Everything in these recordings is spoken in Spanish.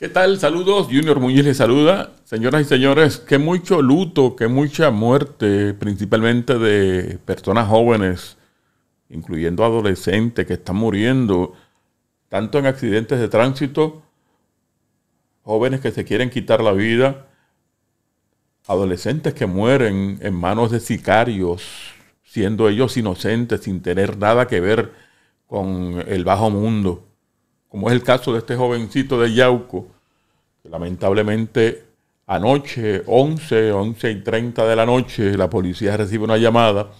¿Qué tal? Saludos. Junior Muñiz les saluda. Señoras y señores, qué mucho luto, qué mucha muerte, principalmente de personas jóvenes, incluyendo adolescentes que están muriendo, tanto en accidentes de tránsito, jóvenes que se quieren quitar la vida, adolescentes que mueren en manos de sicarios, siendo ellos inocentes, sin tener nada que ver con el bajo mundo como es el caso de este jovencito de Yauco, lamentablemente anoche, 11, 11 y 30 de la noche, la policía recibe una llamada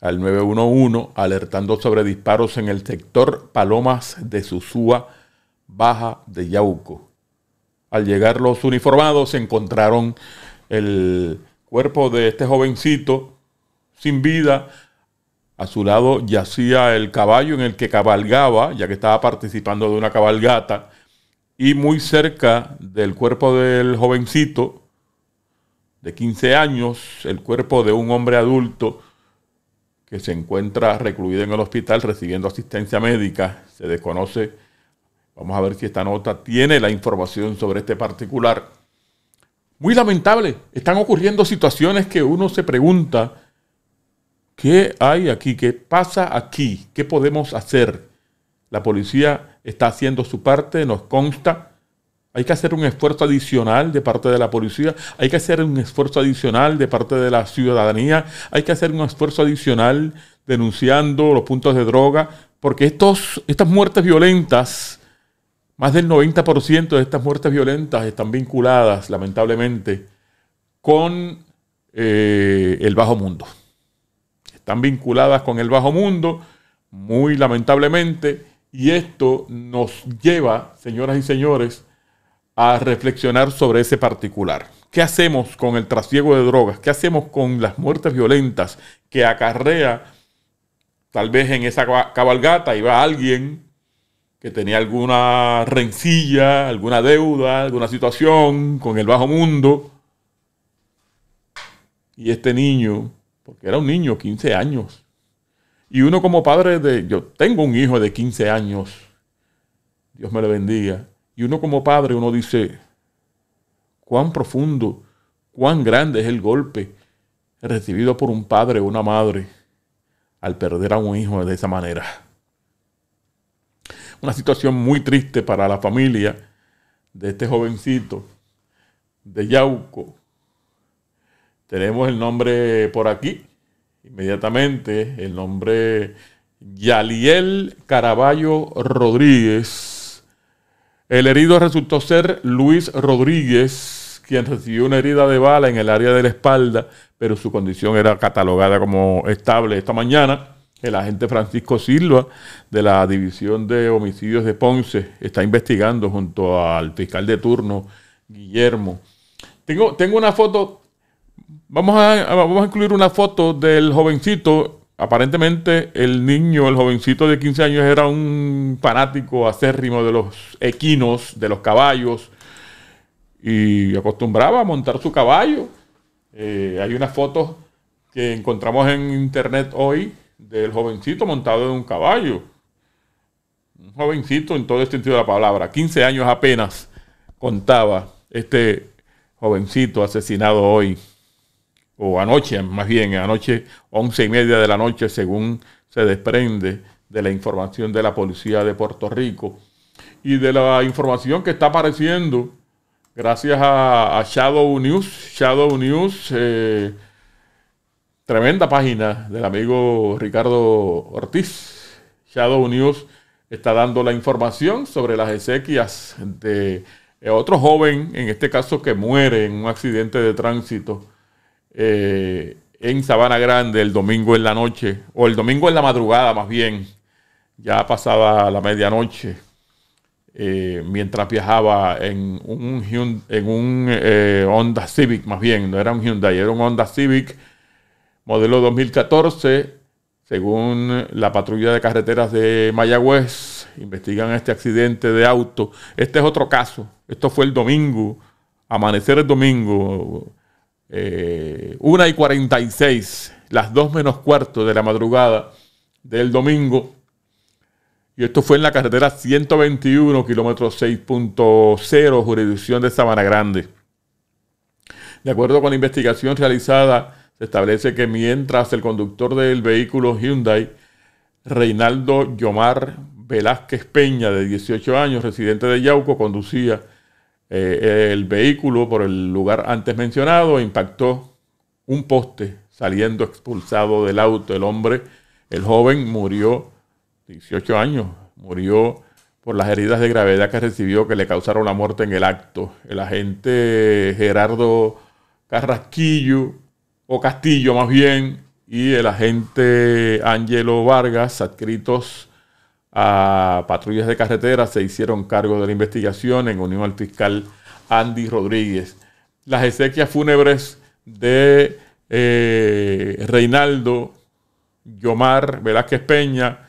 al 911 alertando sobre disparos en el sector Palomas de Susúa Baja de Yauco. Al llegar los uniformados encontraron el cuerpo de este jovencito sin vida a su lado yacía el caballo en el que cabalgaba, ya que estaba participando de una cabalgata, y muy cerca del cuerpo del jovencito de 15 años, el cuerpo de un hombre adulto que se encuentra recluido en el hospital recibiendo asistencia médica. Se desconoce, vamos a ver si esta nota tiene la información sobre este particular. Muy lamentable, están ocurriendo situaciones que uno se pregunta ¿Qué hay aquí? ¿Qué pasa aquí? ¿Qué podemos hacer? La policía está haciendo su parte, nos consta. Hay que hacer un esfuerzo adicional de parte de la policía, hay que hacer un esfuerzo adicional de parte de la ciudadanía, hay que hacer un esfuerzo adicional denunciando los puntos de droga, porque estos, estas muertes violentas, más del 90% de estas muertes violentas están vinculadas, lamentablemente, con eh, el bajo mundo están vinculadas con el bajo mundo, muy lamentablemente, y esto nos lleva, señoras y señores, a reflexionar sobre ese particular. ¿Qué hacemos con el trasiego de drogas? ¿Qué hacemos con las muertes violentas que acarrea tal vez en esa cabalgata iba alguien que tenía alguna rencilla, alguna deuda, alguna situación con el bajo mundo. Y este niño porque era un niño, 15 años. Y uno como padre de, yo tengo un hijo de 15 años, Dios me lo bendiga, y uno como padre, uno dice, cuán profundo, cuán grande es el golpe recibido por un padre o una madre al perder a un hijo de esa manera. Una situación muy triste para la familia de este jovencito de Yauco, tenemos el nombre por aquí, inmediatamente, el nombre Yaliel Caraballo Rodríguez. El herido resultó ser Luis Rodríguez, quien recibió una herida de bala en el área de la espalda, pero su condición era catalogada como estable. Esta mañana, el agente Francisco Silva de la División de Homicidios de Ponce está investigando junto al fiscal de turno, Guillermo. Tengo, tengo una foto Vamos a, vamos a incluir una foto del jovencito. Aparentemente el niño, el jovencito de 15 años era un fanático acérrimo de los equinos, de los caballos, y acostumbraba a montar su caballo. Eh, hay unas foto que encontramos en internet hoy del jovencito montado en un caballo. Un jovencito en todo el sentido de la palabra. 15 años apenas contaba este jovencito asesinado hoy o anoche, más bien, anoche, once y media de la noche, según se desprende de la información de la policía de Puerto Rico y de la información que está apareciendo gracias a, Shadow News. Shadow News, eh, tremenda página del amigo Ricardo Ortiz. Shadow News está dando la información sobre las exequias de otro joven, en este caso que muere en un accidente de tránsito eh, en Sabana Grande el domingo en la noche, o el domingo en la madrugada más bien, ya pasaba la medianoche, eh, mientras viajaba en un, eh, Honda Civic, más bien, no era un Hyundai, era un Honda Civic modelo 2014, según la patrulla de carreteras de Mayagüez, investigan este accidente de auto. Este es otro caso, esto fue el domingo, amanecer el domingo, eh, 1 y 46, las 2 menos cuarto de la madrugada del domingo. Y esto fue en la carretera 121, kilómetro 6.0, jurisdicción de Sabana Grande. De acuerdo con la investigación realizada, se establece que mientras el conductor del vehículo Hyundai, Reinaldo Yomar Velázquez Peña, de 18 años, residente de Yauco, conducía eh, el vehículo por el lugar antes mencionado impactó un poste saliendo expulsado del auto. El hombre, el joven, murió, 18 años, murió por las heridas de gravedad que recibió que le causaron la muerte en el acto. El agente Gerardo Carrasquillo, o Castillo más bien, y el agente Ángelo Vargas, adscritos a patrullas de carretera se hicieron cargo de la investigación en unión al fiscal Andy Rodríguez. Las exequias fúnebres de eh, Reinaldo Yomar Velázquez Peña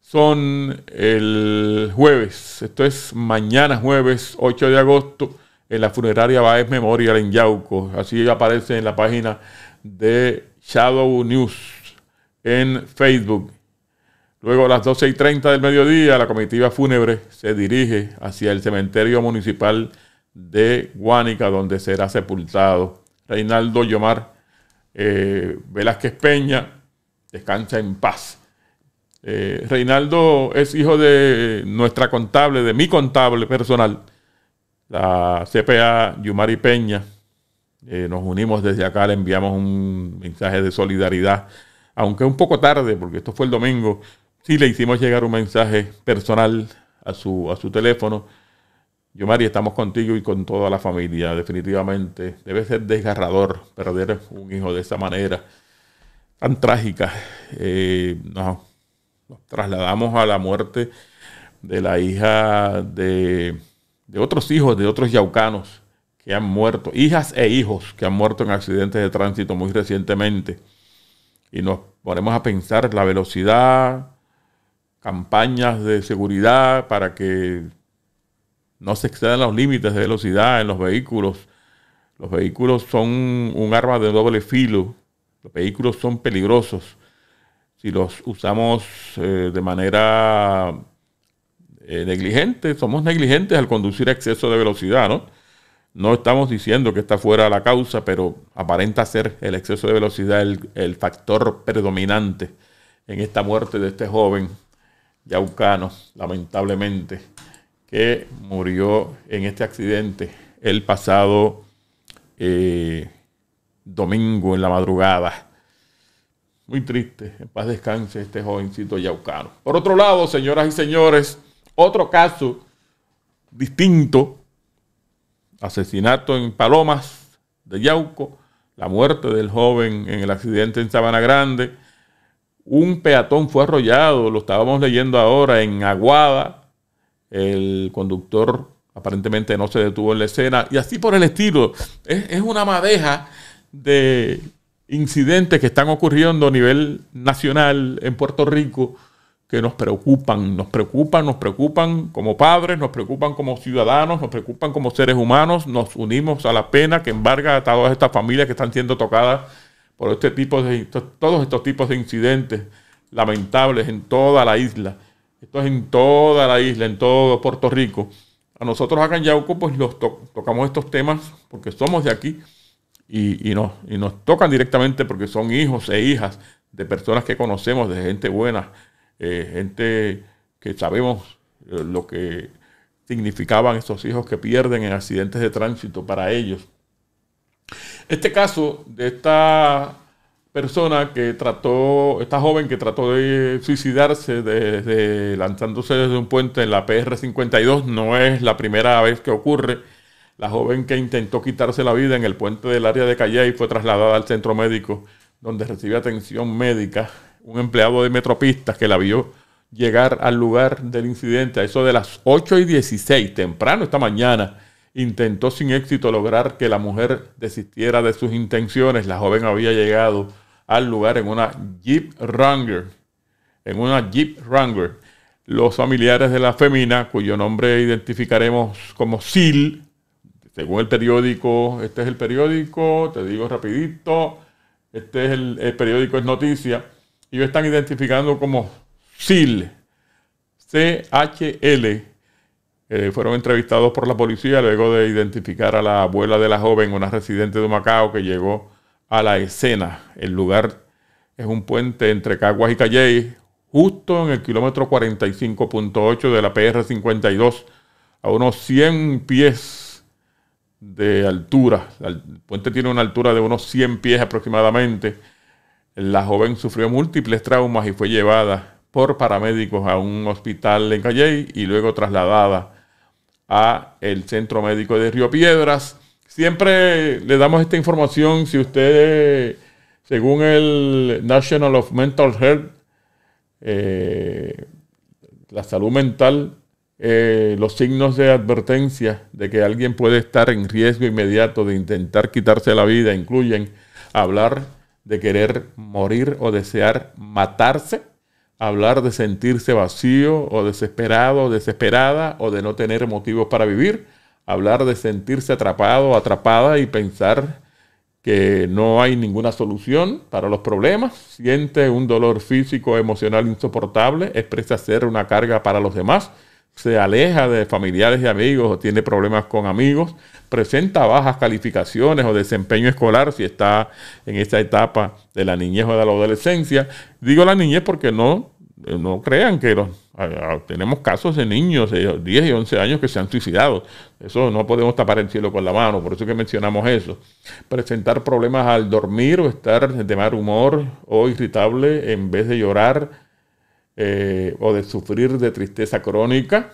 son el jueves, esto es mañana jueves 8 de agosto, en la funeraria Baez Memorial en Yauco. Así aparece en la página de Shadow News en Facebook. Luego a las 12 y 30 del mediodía, la comitiva fúnebre se dirige hacia el cementerio municipal de Guánica, donde será sepultado Reinaldo Yomar eh, Velázquez Peña. Descansa en paz. Eh, Reinaldo es hijo de nuestra contable, de mi contable personal, la CPA Yumari Peña. Eh, nos unimos desde acá, le enviamos un mensaje de solidaridad, aunque un poco tarde, porque esto fue el domingo Sí, le hicimos llegar un mensaje personal a su, a su teléfono. Yo, María, estamos contigo y con toda la familia. Definitivamente debe ser desgarrador perder un hijo de esa manera tan trágica. Eh, nos trasladamos a la muerte de la hija de, de otros hijos, de otros yaucanos que han muerto, hijas e hijos que han muerto en accidentes de tránsito muy recientemente. Y nos ponemos a pensar la velocidad, campañas de seguridad para que no se excedan los límites de velocidad en los vehículos. Los vehículos son un arma de doble filo. Los vehículos son peligrosos si los usamos eh, de manera eh, negligente, somos negligentes al conducir a exceso de velocidad, ¿no? estamos diciendo que está fuera la causa, pero aparenta ser el exceso de velocidad el factor predominante en esta muerte de este joven Yaucano, lamentablemente, que murió en este accidente el pasado eh, domingo en la madrugada. Muy triste, en paz descanse este jovencito yaucano. Por otro lado, señoras y señores, otro caso distinto, asesinato en Palomas de Yauco, la muerte del joven en el accidente en Sabana Grande un peatón fue arrollado, lo estábamos leyendo ahora en Aguada, el conductor aparentemente no se detuvo en la escena, y así por el estilo. Es, una madeja de incidentes que están ocurriendo a nivel nacional en Puerto Rico que nos preocupan, nos preocupan, nos preocupan como padres, nos preocupan como ciudadanos, nos preocupan como seres humanos, nos unimos a la pena que embarga a todas estas familias que están siendo tocadas por este tipo de, todos estos tipos de incidentes lamentables en toda la isla. Esto es en toda la isla, en todo Puerto Rico. A nosotros acá en Yauco, pues los tocamos estos temas porque somos de aquí y, nos, tocan directamente porque son hijos e hijas de personas que conocemos, de gente buena, eh, gente que sabemos eh, lo que significaban estos hijos que pierden en accidentes de tránsito para ellos este caso de esta persona que trató, esta joven que trató de suicidarse desde lanzándose desde un puente en la PR52, no es la primera vez que ocurre. La joven que intentó quitarse la vida en el puente del área de y fue trasladada al centro médico, donde recibió atención médica. Un empleado de Metropistas que la vio llegar al lugar del incidente a eso de las 8 y 16, temprano esta mañana, intentó sin éxito lograr que la mujer desistiera de sus intenciones. La joven había llegado al lugar en una Jeep Wrangler. En una Jeep Wrangler. Los familiares de la femina, cuyo nombre identificaremos como Sil, según el periódico, este es el periódico, te digo rapidito, este es el, periódico es noticia, ellos están identificando como Sil, C-H-L, eh, fueron entrevistados por la policía luego de identificar a la abuela de la joven, una residente de Macao, que llegó a la escena. El lugar es un puente entre Caguas y Calley, justo en el kilómetro 45.8 de la PR52, a unos 100 pies de altura. El puente tiene una altura de unos 100 pies aproximadamente. La joven sufrió múltiples traumas y fue llevada por paramédicos a un hospital en Calley y luego trasladada a el Centro Médico de Río Piedras. Siempre le damos esta información si usted, según el National of Mental Health, eh, la salud mental, eh, los signos de advertencia de que alguien puede estar en riesgo inmediato de intentar quitarse la vida incluyen hablar de querer morir o desear matarse, hablar de sentirse vacío o desesperado o desesperada o de no tener motivos para vivir, hablar de sentirse atrapado o atrapada y pensar que no hay ninguna solución para los problemas, siente un dolor físico o emocional insoportable, expresa ser una carga para los demás, se aleja de familiares y amigos o tiene problemas con amigos, presenta bajas calificaciones o desempeño escolar si está en esta etapa de la niñez o de la adolescencia. Digo la niñez porque no eh, no crean que ah, ah, tenemos casos de niños de 10 y 11 años que se han suicidado. Eso no podemos tapar el cielo con la mano, por eso que mencionamos eso. Presentar problemas al dormir o estar de mal humor o irritable en vez de llorar eh, o de sufrir de tristeza crónica.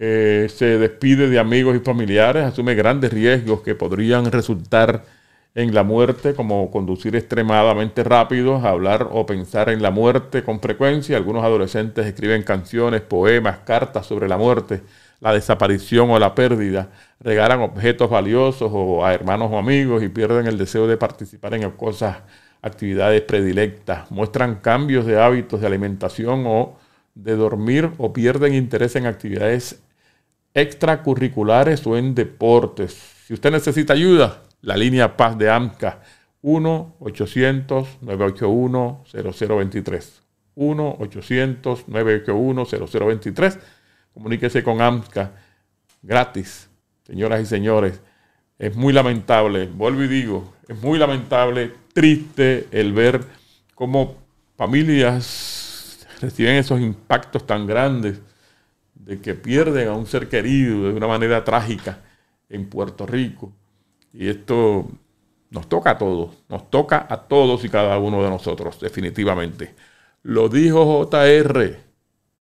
Eh, se despide de amigos y familiares, asume grandes riesgos que podrían resultar en la muerte, como conducir extremadamente rápido, hablar o pensar en la muerte con frecuencia. Algunos adolescentes escriben canciones, poemas, cartas sobre la muerte, la desaparición o la pérdida. Regalan objetos valiosos o a hermanos o amigos y pierden el deseo de participar en cosas, actividades predilectas. Muestran cambios de hábitos de alimentación o de dormir o pierden interés en actividades extracurriculares o en deportes. Si usted necesita ayuda, la línea Paz de AMCA 1-800-981-0023. 1-800-981-0023. Comuníquese con AMCA gratis, señoras y señores. Es muy lamentable, vuelvo y digo, es muy lamentable, triste el ver cómo familias reciben esos impactos tan grandes de que pierden a un ser querido de una manera trágica en Puerto Rico y esto nos toca a todos, nos toca a todos y cada uno de nosotros, definitivamente. Lo dijo JR